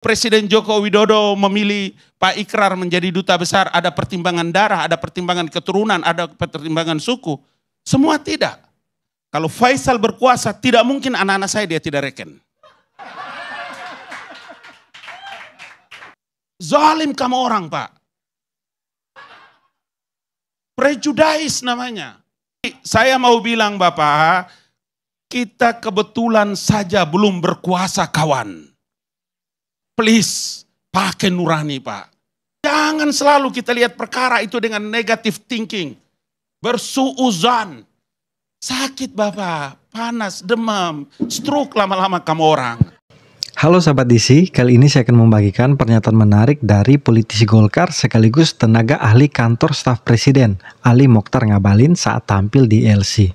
Presiden Joko Widodo memilih Pak Ikrar menjadi duta besar, ada pertimbangan darah, ada pertimbangan keturunan, ada pertimbangan suku. Semua tidak. Kalau Faisal berkuasa, tidak mungkin anak-anak saya dia tidak reken. Zalim kamu orang, Pak. Prejudais namanya. Saya mau bilang, Bapak, kita kebetulan saja belum berkuasa, kawan. Please, pakai nurani Pak. Jangan selalu kita lihat perkara itu dengan negatif thinking. Bersuuzan. Sakit Bapak, panas, demam, stroke lama-lama kamu orang. Halo sahabat DC, kali ini saya akan membagikan pernyataan menarik dari politisi Golkar sekaligus tenaga ahli kantor staf presiden Ali Mokhtar Ngabalin saat tampil di LC.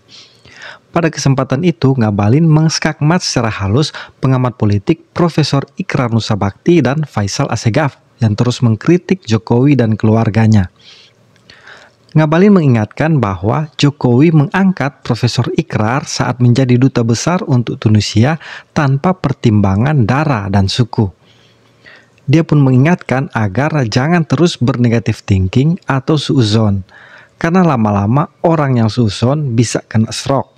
Pada kesempatan itu, Ngabalin mengskakmat secara halus pengamat politik Profesor Ikrar Nusa Bakti dan Faisal Asegaf yang terus mengkritik Jokowi dan keluarganya. Ngabalin mengingatkan bahwa Jokowi mengangkat Profesor Ikrar saat menjadi duta besar untuk Tunisia tanpa pertimbangan darah dan suku. Dia pun mengingatkan agar jangan terus bernegatif thinking atau suzon, karena lama-lama orang yang suzon bisa kena stroke.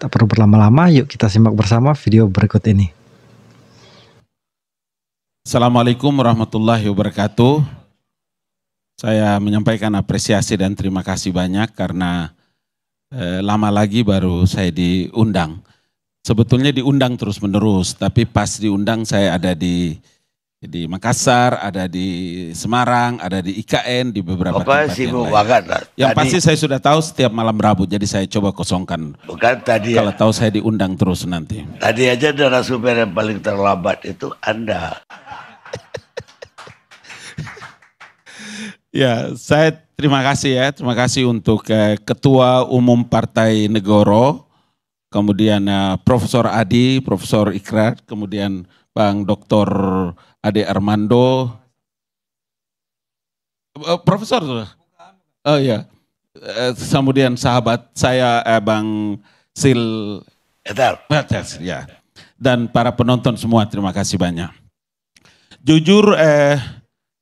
Tak perlu berlama-lama, yuk kita simak bersama video berikut ini. Assalamualaikum warahmatullahi wabarakatuh. Saya menyampaikan apresiasi dan terima kasih banyak karena eh, lama lagi baru saya diundang. Sebetulnya diundang terus-menerus, tapi pas diundang saya ada di di Makassar, ada di Semarang, ada di IKN, di beberapa Bapak tempat sibuk yang lain. Banget, yang tadi, pasti saya sudah tahu setiap malam Rabu, jadi saya coba kosongkan. Bukan oh, tadi. Kalau ya. tahu saya diundang terus nanti. Tadi aja narasumber yang paling terlambat itu Anda. ya, saya terima kasih ya. Terima kasih untuk eh, Ketua Umum Partai Negoro, kemudian eh, Profesor Adi, Profesor Ikrar, kemudian... Bang Dr. Ade Armando. Uh, profesor, oh iya. Uh, eh, kemudian sahabat saya uh, Bang Sil Edar. Ya. Dan para penonton semua terima kasih banyak. Jujur eh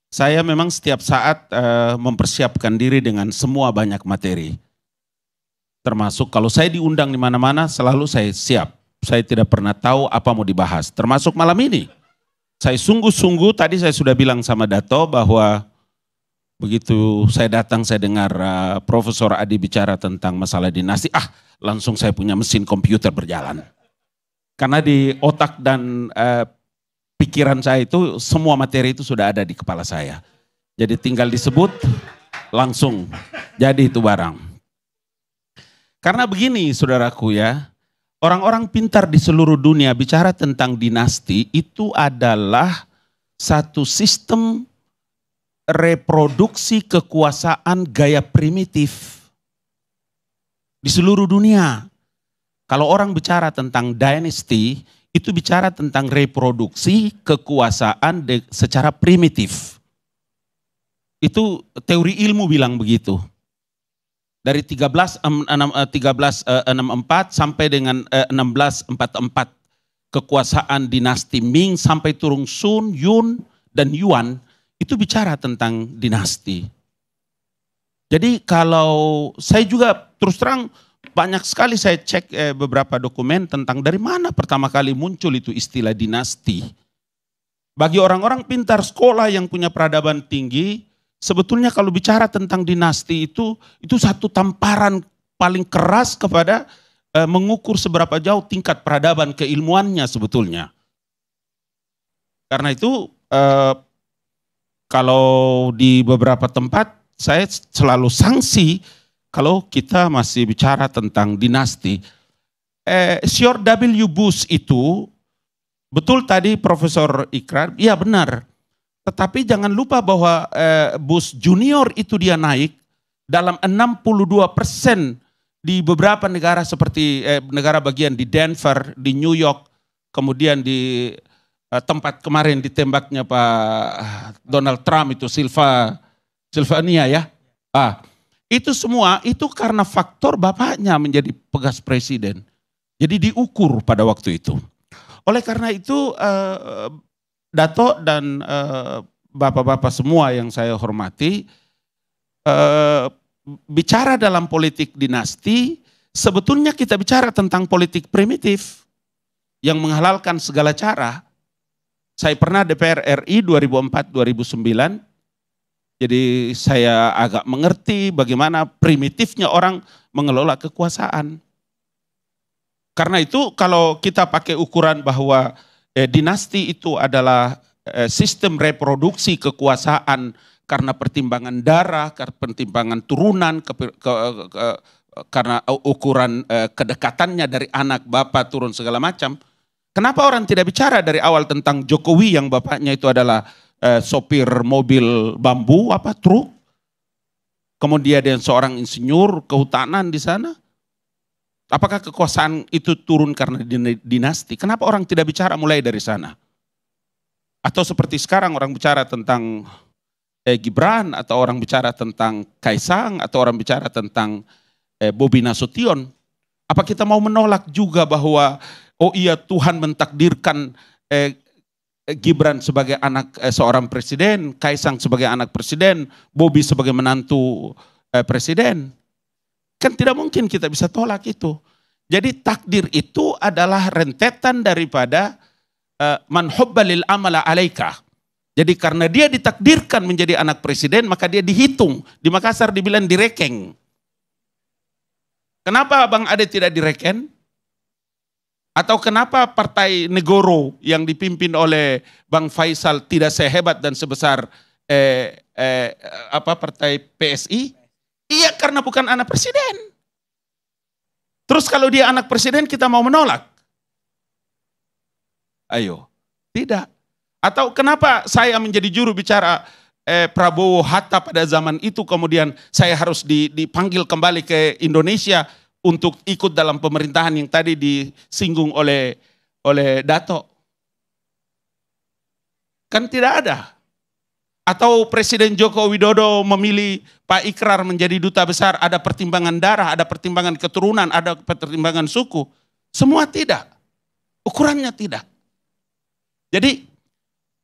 saya memang setiap saat eh, mempersiapkan diri dengan semua banyak materi termasuk kalau saya diundang di mana-mana selalu saya siap saya tidak pernah tahu apa mau dibahas, termasuk malam ini. Saya sungguh-sungguh tadi saya sudah bilang sama Dato bahwa begitu saya datang saya dengar uh, Profesor Adi bicara tentang masalah dinasti, ah langsung saya punya mesin komputer berjalan. Karena di otak dan uh, pikiran saya itu semua materi itu sudah ada di kepala saya. Jadi tinggal disebut langsung jadi itu barang. Karena begini saudaraku ya, Orang-orang pintar di seluruh dunia bicara tentang dinasti itu adalah satu sistem reproduksi kekuasaan gaya primitif di seluruh dunia. Kalau orang bicara tentang dynasty, itu bicara tentang reproduksi kekuasaan secara primitif. Itu teori ilmu bilang begitu dari 13 64 eh, eh, sampai dengan 1644 eh, kekuasaan dinasti Ming sampai turun Sun, Yun dan Yuan itu bicara tentang dinasti. Jadi kalau saya juga terus terang banyak sekali saya cek beberapa dokumen tentang dari mana pertama kali muncul itu istilah dinasti. Bagi orang-orang pintar sekolah yang punya peradaban tinggi, Sebetulnya kalau bicara tentang dinasti itu, itu satu tamparan paling keras kepada e, mengukur seberapa jauh tingkat peradaban keilmuannya sebetulnya. Karena itu e, kalau di beberapa tempat saya selalu sanksi kalau kita masih bicara tentang dinasti. Eh, Sir W. Bush itu betul tadi Profesor Ikrar, ya benar tetapi jangan lupa bahwa eh, bus junior itu dia naik dalam 62 persen di beberapa negara seperti eh, negara bagian di Denver, di New York, kemudian di eh, tempat kemarin ditembaknya Pak eh, Donald Trump itu Silva Silvania ya. Ah, itu semua itu karena faktor bapaknya menjadi pegas presiden. Jadi diukur pada waktu itu. Oleh karena itu eh, Dato dan eh, bapak-bapak semua yang saya hormati, eh, bicara dalam politik dinasti, sebetulnya kita bicara tentang politik primitif yang menghalalkan segala cara. Saya pernah DPR RI 2004-2009, jadi saya agak mengerti bagaimana primitifnya orang mengelola kekuasaan. Karena itu kalau kita pakai ukuran bahwa eh, dinasti itu adalah eh, sistem reproduksi kekuasaan karena pertimbangan darah, karena pertimbangan turunan, ke, ke, ke, karena ukuran eh, kedekatannya dari anak bapak turun segala macam. Kenapa orang tidak bicara dari awal tentang Jokowi yang bapaknya itu adalah eh, sopir mobil bambu apa truk? Kemudian dia seorang insinyur kehutanan di sana Apakah kekuasaan itu turun karena dinasti? Kenapa orang tidak bicara mulai dari sana? Atau seperti sekarang orang bicara tentang eh, Gibran, atau orang bicara tentang Kaisang, atau orang bicara tentang eh, Bobi Nasution. Apa kita mau menolak juga bahwa oh iya Tuhan mentakdirkan eh, Gibran sebagai anak eh, seorang presiden, Kaisang sebagai anak presiden, Bobi sebagai menantu eh, presiden? Kan tidak mungkin kita bisa tolak itu. Jadi takdir itu adalah rentetan daripada eh, man hubbalil amala alaika. Jadi karena dia ditakdirkan menjadi anak presiden, maka dia dihitung. Di Makassar dibilang direkeng. Kenapa Bang Ade tidak direken? Atau kenapa partai Negoro yang dipimpin oleh Bang Faisal tidak sehebat dan sebesar eh, eh, apa partai PSI? Iya karena bukan anak presiden. Terus kalau dia anak presiden kita mau menolak? Ayo, tidak. Atau kenapa saya menjadi juru bicara eh, Prabowo Hatta pada zaman itu kemudian saya harus dipanggil kembali ke Indonesia untuk ikut dalam pemerintahan yang tadi disinggung oleh oleh Dato. Kan tidak ada atau Presiden Joko Widodo memilih Pak Ikrar menjadi duta besar, ada pertimbangan darah, ada pertimbangan keturunan, ada pertimbangan suku. Semua tidak. Ukurannya tidak. Jadi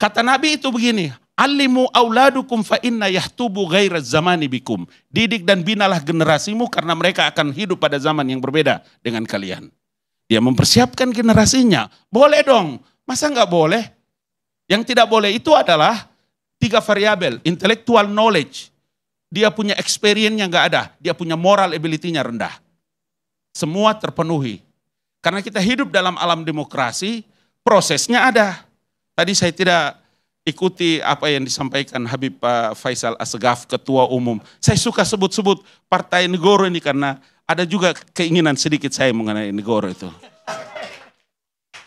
kata Nabi itu begini, Alimu auladukum fa inna yahtubu ghaira zamani bikum. Didik dan binalah generasimu karena mereka akan hidup pada zaman yang berbeda dengan kalian. Dia mempersiapkan generasinya. Boleh dong. Masa nggak boleh? Yang tidak boleh itu adalah tiga variabel, intellectual knowledge, dia punya experience yang nggak ada, dia punya moral ability-nya rendah. Semua terpenuhi. Karena kita hidup dalam alam demokrasi, prosesnya ada. Tadi saya tidak ikuti apa yang disampaikan Habib eh, Faisal Asgaf, Ketua Umum. Saya suka sebut-sebut Partai Negoro ini karena ada juga keinginan sedikit saya mengenai Negoro itu.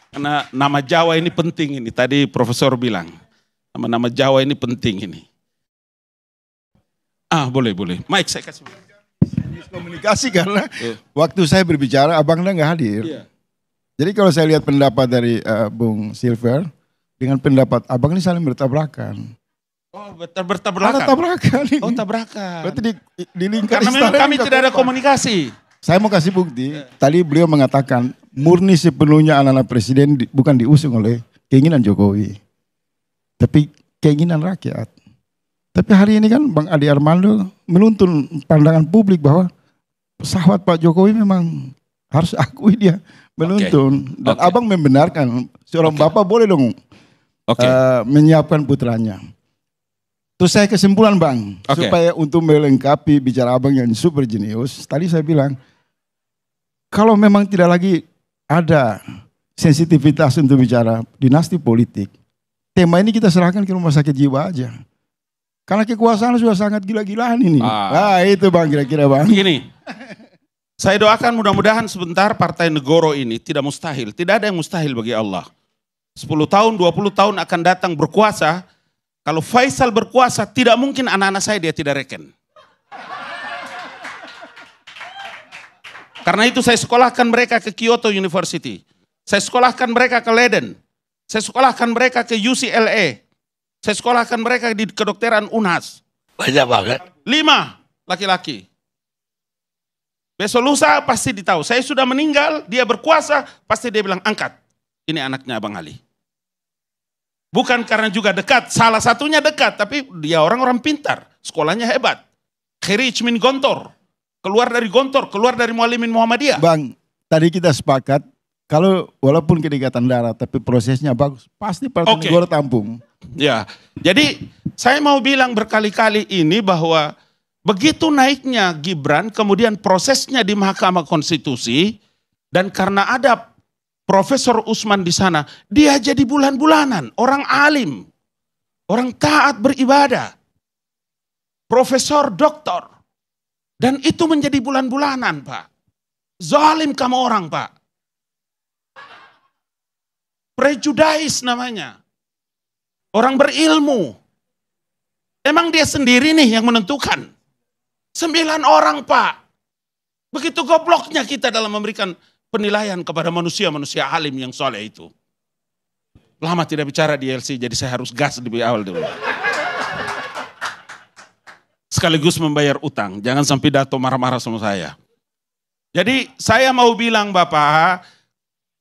Karena nama Jawa ini penting ini, tadi Profesor bilang. Nama-nama Jawa ini penting ini. Ah, boleh, boleh. Mike, saya kasih. Komunikasi karena yeah. waktu saya berbicara, abangnya nggak hadir. Yeah. Jadi kalau saya lihat pendapat dari uh, Bung Silver dengan pendapat abang ini saling bertabrakan. Oh, ber bertabrakan. Ada tabrakan. Ini. Oh, tabrakan. Berarti di, di lingkar Karena memang kami tidak ada komunikasi. Saya mau kasih bukti. Iya. Tadi beliau mengatakan murni sepenuhnya anak-anak presiden di, bukan diusung oleh keinginan Jokowi tapi keinginan rakyat. Tapi hari ini kan Bang Adi Armando menuntun pandangan publik bahwa pesawat Pak Jokowi memang harus akui dia menuntun. Okay. Dan okay. abang membenarkan, seorang okay. bapak boleh dong okay. uh, eh, menyiapkan putranya. Terus saya kesimpulan bang, okay. supaya untuk melengkapi bicara abang yang super jenius, tadi saya bilang, kalau memang tidak lagi ada sensitivitas untuk bicara dinasti politik, tema ini kita serahkan ke rumah sakit jiwa aja. Karena kekuasaan sudah sangat gila-gilaan ini. Ah. Nah itu bang kira-kira bang. Gini, saya doakan mudah-mudahan sebentar partai negoro ini tidak mustahil. Tidak ada yang mustahil bagi Allah. 10 tahun, 20 tahun akan datang berkuasa. Kalau Faisal berkuasa, tidak mungkin anak-anak saya dia tidak reken. Karena itu saya sekolahkan mereka ke Kyoto University. Saya sekolahkan mereka ke Leiden. Saya sekolahkan mereka ke UCLA. Saya sekolahkan mereka di kedokteran UNAS. Banyak banget. Lima laki-laki. Besok lusa pasti ditahu. Saya sudah meninggal, dia berkuasa, pasti dia bilang angkat. Ini anaknya Abang Ali. Bukan karena juga dekat, salah satunya dekat, tapi dia orang-orang pintar, sekolahnya hebat. min Gontor, keluar dari Gontor, keluar dari Mualimin Muhammadiyah. Bang, tadi kita sepakat kalau walaupun kedekatan darah tapi prosesnya bagus, pasti Partai okay. tampung. Ya, jadi saya mau bilang berkali-kali ini bahwa begitu naiknya Gibran, kemudian prosesnya di Mahkamah Konstitusi, dan karena ada Profesor Usman di sana, dia jadi bulan-bulanan, orang alim, orang taat beribadah, profesor doktor, dan itu menjadi bulan-bulanan, Pak. Zalim kamu orang, Pak. Prejudais namanya. Orang berilmu. Emang dia sendiri nih yang menentukan. Sembilan orang pak. Begitu gobloknya kita dalam memberikan penilaian kepada manusia-manusia alim yang soleh itu. Lama tidak bicara di LC, jadi saya harus gas lebih awal dulu. Sekaligus membayar utang, jangan sampai Dato marah-marah sama saya. Jadi saya mau bilang Bapak,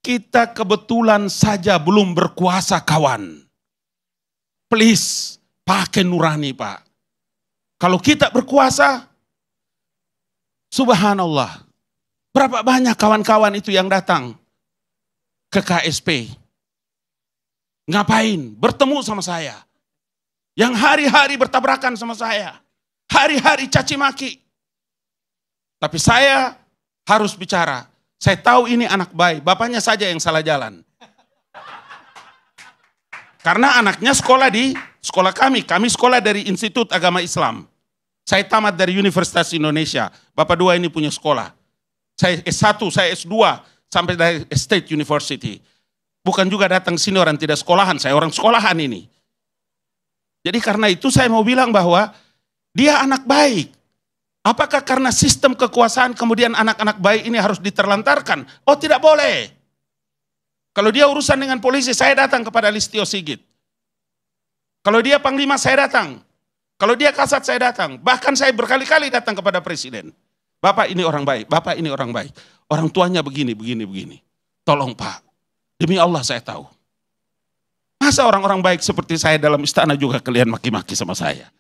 kita kebetulan saja belum berkuasa kawan. Please, pakai nurani Pak. Kalau kita berkuasa, subhanallah. Berapa banyak kawan-kawan itu yang datang ke KSP? Ngapain? Bertemu sama saya. Yang hari-hari bertabrakan sama saya. Hari-hari caci maki. Tapi saya harus bicara, saya tahu ini anak baik, bapaknya saja yang salah jalan. Karena anaknya sekolah di sekolah kami, kami sekolah dari Institut Agama Islam. Saya tamat dari Universitas Indonesia. Bapak dua ini punya sekolah. Saya S1, saya S2, sampai dari State University. Bukan juga datang sini orang tidak sekolahan, saya orang sekolahan ini. Jadi karena itu saya mau bilang bahwa dia anak baik. Apakah karena sistem kekuasaan kemudian anak-anak baik ini harus diterlantarkan? Oh tidak boleh. Kalau dia urusan dengan polisi, saya datang kepada Listio Sigit. Kalau dia panglima, saya datang. Kalau dia kasat, saya datang. Bahkan saya berkali-kali datang kepada presiden. Bapak ini orang baik, bapak ini orang baik. Orang tuanya begini, begini, begini. Tolong pak, demi Allah saya tahu. Masa orang-orang baik seperti saya dalam istana juga kalian maki-maki sama saya?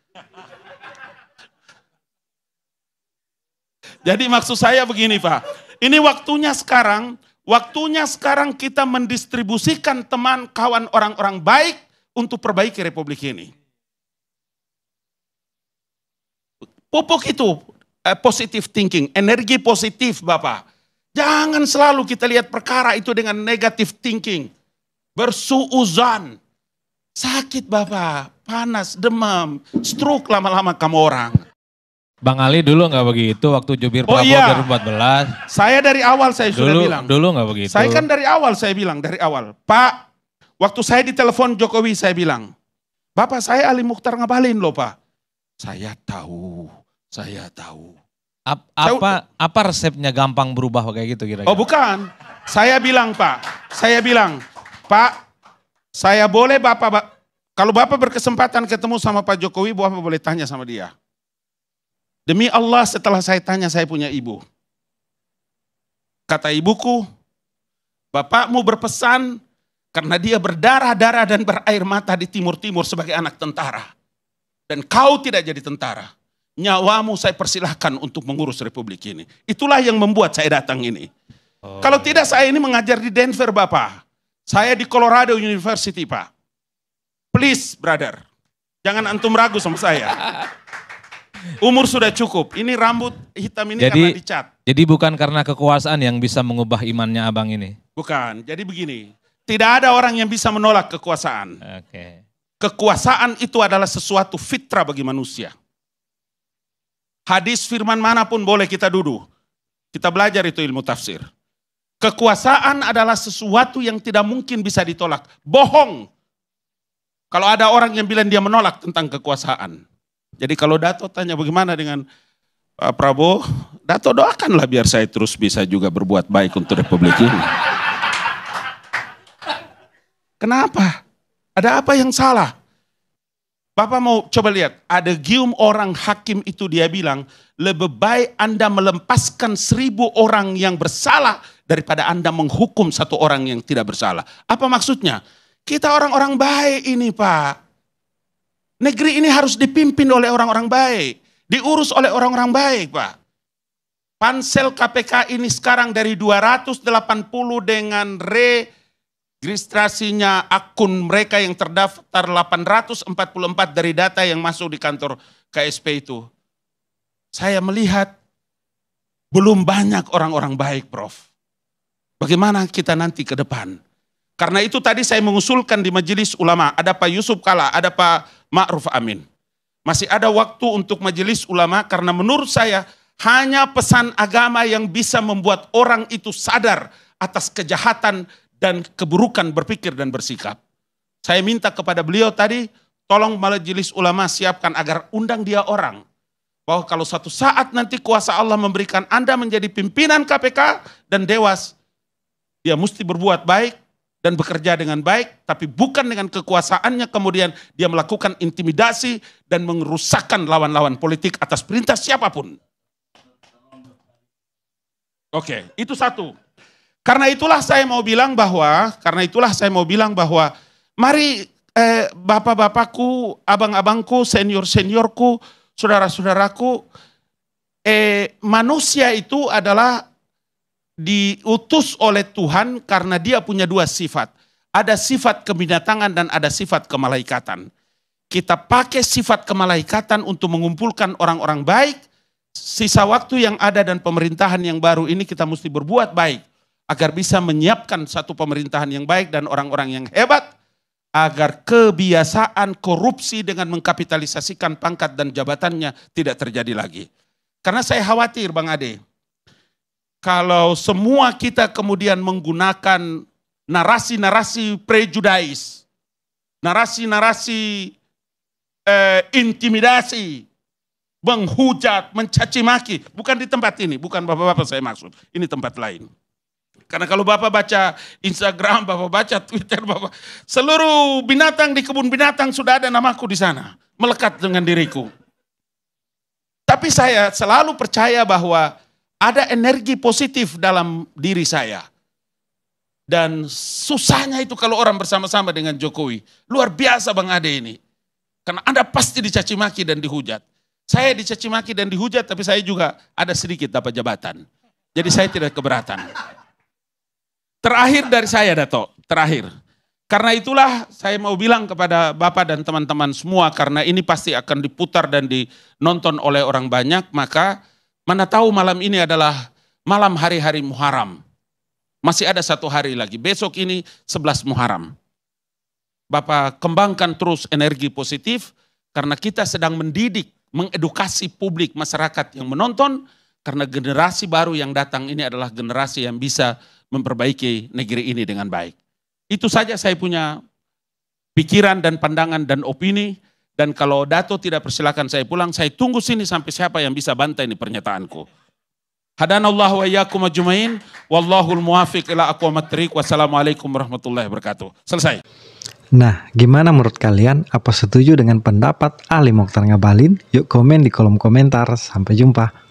Jadi maksud saya begini Pak, ini waktunya sekarang, waktunya sekarang kita mendistribusikan teman kawan orang-orang baik untuk perbaiki republik ini. Pupuk itu eh, positive thinking, energi positif Bapak. Jangan selalu kita lihat perkara itu dengan negative thinking. Bersuuzan. Sakit Bapak, panas, demam, stroke lama-lama kamu orang. Bang Ali dulu nggak begitu waktu jubir oh, Prabowo iya. 2014. Saya dari awal saya dulu, sudah bilang. Dulu nggak begitu. Saya kan dari awal saya bilang dari awal. Pak, waktu saya ditelepon Jokowi saya bilang, Bapak saya Ali Mukhtar ngabalin loh Pak. Saya tahu, saya tahu. Ap, apa saya, apa resepnya gampang berubah kayak gitu kira-kira? Oh bukan. Saya bilang Pak, saya bilang, Pak, saya boleh Bapak, Bapak kalau Bapak berkesempatan ketemu sama Pak Jokowi, Bapak boleh tanya sama dia. Demi Allah setelah saya tanya saya punya ibu. Kata ibuku, bapakmu berpesan karena dia berdarah-darah dan berair mata di timur-timur sebagai anak tentara. Dan kau tidak jadi tentara. Nyawamu saya persilahkan untuk mengurus republik ini. Itulah yang membuat saya datang ini. Oh. Kalau tidak saya ini mengajar di Denver Bapak. Saya di Colorado University Pak. Please brother, jangan antum ragu sama saya. Umur sudah cukup. Ini rambut hitam ini jadi, karena dicat. Jadi bukan karena kekuasaan yang bisa mengubah imannya abang ini. Bukan. Jadi begini, tidak ada orang yang bisa menolak kekuasaan. Oke. Kekuasaan itu adalah sesuatu fitrah bagi manusia. Hadis firman manapun boleh kita duduk. Kita belajar itu ilmu tafsir. Kekuasaan adalah sesuatu yang tidak mungkin bisa ditolak. Bohong. Kalau ada orang yang bilang dia menolak tentang kekuasaan. Jadi kalau Dato tanya bagaimana dengan Pak eh, Prabowo, Dato doakanlah biar saya terus bisa juga berbuat baik untuk Republik ini. Kenapa? Ada apa yang salah? Bapak mau coba lihat, ada gium orang hakim itu dia bilang, lebih baik Anda melepaskan seribu orang yang bersalah daripada Anda menghukum satu orang yang tidak bersalah. Apa maksudnya? Kita orang-orang baik ini Pak. Negeri ini harus dipimpin oleh orang-orang baik. Diurus oleh orang-orang baik, Pak. Pansel KPK ini sekarang dari 280 dengan registrasinya akun mereka yang terdaftar 844 dari data yang masuk di kantor KSP itu. Saya melihat belum banyak orang-orang baik, Prof. Bagaimana kita nanti ke depan? Karena itu tadi saya mengusulkan di majelis ulama, ada Pak Yusuf Kala, ada Pak ma'ruf amin. Masih ada waktu untuk majelis ulama karena menurut saya hanya pesan agama yang bisa membuat orang itu sadar atas kejahatan dan keburukan berpikir dan bersikap. Saya minta kepada beliau tadi, tolong majelis ulama siapkan agar undang dia orang. Bahwa kalau satu saat nanti kuasa Allah memberikan Anda menjadi pimpinan KPK dan Dewas, dia mesti berbuat baik, dan bekerja dengan baik, tapi bukan dengan kekuasaannya. Kemudian dia melakukan intimidasi dan merusakkan lawan-lawan politik atas perintah siapapun. Oke, okay, itu satu. Karena itulah saya mau bilang bahwa, karena itulah saya mau bilang bahwa, mari eh, bapak-bapakku, abang-abangku, senior-seniorku, saudara-saudaraku, eh, manusia itu adalah diutus oleh Tuhan karena dia punya dua sifat. Ada sifat kebinatangan dan ada sifat kemalaikatan. Kita pakai sifat kemalaikatan untuk mengumpulkan orang-orang baik. Sisa waktu yang ada dan pemerintahan yang baru ini kita mesti berbuat baik. Agar bisa menyiapkan satu pemerintahan yang baik dan orang-orang yang hebat. Agar kebiasaan korupsi dengan mengkapitalisasikan pangkat dan jabatannya tidak terjadi lagi. Karena saya khawatir Bang Ade, kalau semua kita kemudian menggunakan narasi-narasi prejudais, narasi-narasi eh, intimidasi, menghujat, mencaci maki, bukan di tempat ini, bukan bapak-bapak saya maksud, ini tempat lain. Karena kalau Bapak baca Instagram, Bapak baca Twitter, Bapak seluruh binatang di kebun binatang sudah ada namaku di sana, melekat dengan diriku. Tapi saya selalu percaya bahwa ada energi positif dalam diri saya. Dan susahnya itu kalau orang bersama-sama dengan Jokowi. Luar biasa Bang Ade ini. Karena Anda pasti dicaci maki dan dihujat. Saya dicaci maki dan dihujat tapi saya juga ada sedikit dapat jabatan. Jadi saya tidak keberatan. Terakhir dari saya Dato, terakhir. Karena itulah saya mau bilang kepada Bapak dan teman-teman semua karena ini pasti akan diputar dan dinonton oleh orang banyak, maka Mana tahu malam ini adalah malam hari-hari Muharram. Masih ada satu hari lagi. Besok ini 11 Muharram. Bapak kembangkan terus energi positif karena kita sedang mendidik, mengedukasi publik masyarakat yang menonton karena generasi baru yang datang ini adalah generasi yang bisa memperbaiki negeri ini dengan baik. Itu saja saya punya pikiran dan pandangan dan opini. Dan kalau Dato tidak persilakan saya pulang, saya tunggu sini sampai siapa yang bisa bantai ini pernyataanku. Hadanallah wa iyyakum ajmain. Wallahul muwafiq ila aqwamat Wassalamualaikum warahmatullahi wabarakatuh. Selesai. Nah, gimana menurut kalian? Apa setuju dengan pendapat Ali Mokhtar Ngabalin? Yuk komen di kolom komentar. Sampai jumpa.